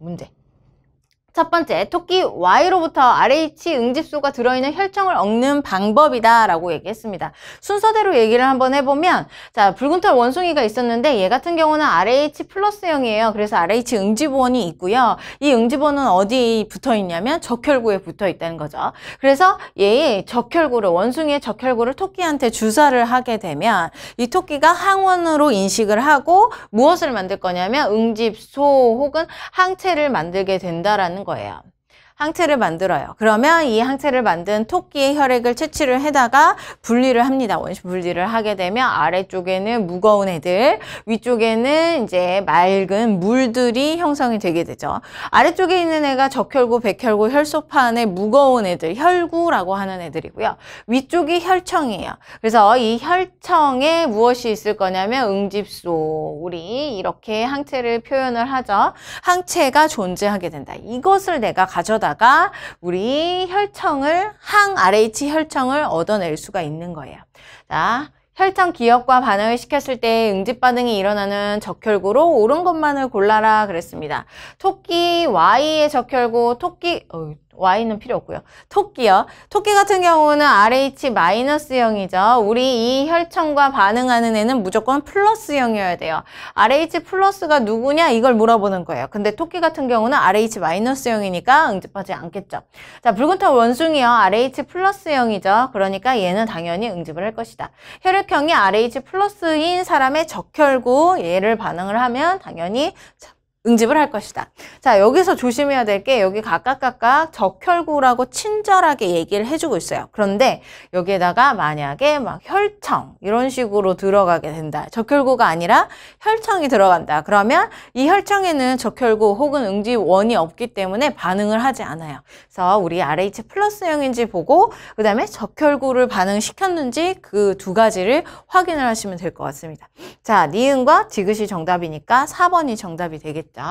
문제. 첫 번째, 토끼 Y로부터 RH 응집소가 들어있는 혈청을 얻는 방법이다 라고 얘기했습니다. 순서대로 얘기를 한번 해보면 자 붉은털 원숭이가 있었는데 얘 같은 경우는 RH 플러스형이에요. 그래서 RH 응집원이 있고요. 이 응집원은 어디 에 붙어있냐면 적혈구에 붙어있다는 거죠. 그래서 얘의 적혈구를 원숭이의 적혈구를 토끼한테 주사를 하게 되면 이 토끼가 항원으로 인식을 하고 무엇을 만들 거냐면 응집소 혹은 항체를 만들게 된다라는 거예요. 항체를 만들어요. 그러면 이 항체를 만든 토끼의 혈액을 채취를 해다가 분리를 합니다. 원시 분리를 하게 되면 아래쪽에는 무거운 애들, 위쪽에는 이제 맑은 물들이 형성이 되게 되죠. 아래쪽에 있는 애가 적혈구, 백혈구, 혈소판의 무거운 애들, 혈구라고 하는 애들이고요. 위쪽이 혈청이에요. 그래서 이 혈청에 무엇이 있을 거냐면 응집소, 우리 이렇게 항체를 표현을 하죠. 항체가 존재하게 된다. 이것을 내가 가져다 하다가 우리 혈청을 항RH 혈청을 얻어낼 수가 있는 거예요. 자, 혈청 기억과 반응을 시켰을 때 응집 반응이 일어나는 적혈구로 옳은 것만을 골라라 그랬습니다. 토끼 Y의 적혈구, 토끼... 어, y는 필요 없고요. 토끼요. 토끼 같은 경우는 RH-0이죠. 우리 이 혈청과 반응하는 애는 무조건 플러스 형이어야 돼요. RH 플러스가 누구냐 이걸 물어보는 거예요. 근데 토끼 같은 경우는 RH-0이니까 응집하지 않겠죠. 자, 붉은털 원숭이요. RH 플러스 0이죠. 그러니까 얘는 당연히 응집을 할 것이다. 혈액형이 RH 플러스인 사람의 적혈구 얘를 반응을 하면 당연히 응집을 할 것이다. 자 여기서 조심해야 될 게 여기 각각각각 적혈구라고 친절하게 얘기를 해주고 있어요. 그런데 여기에다가 만약에 막 혈청 이런 식으로 들어가게 된다. 적혈구가 아니라 혈청이 들어간다. 그러면 이 혈청에는 적혈구 혹은 응집원이 없기 때문에 반응을 하지 않아요. 그래서 우리 RH 플러스형인지 보고 그 다음에 적혈구를 반응시켰는지 그 두 가지를 확인을 하시면 될 것 같습니다. 자, 니은과 디귿이 정답이니까 4번이 정답이 되겠죠.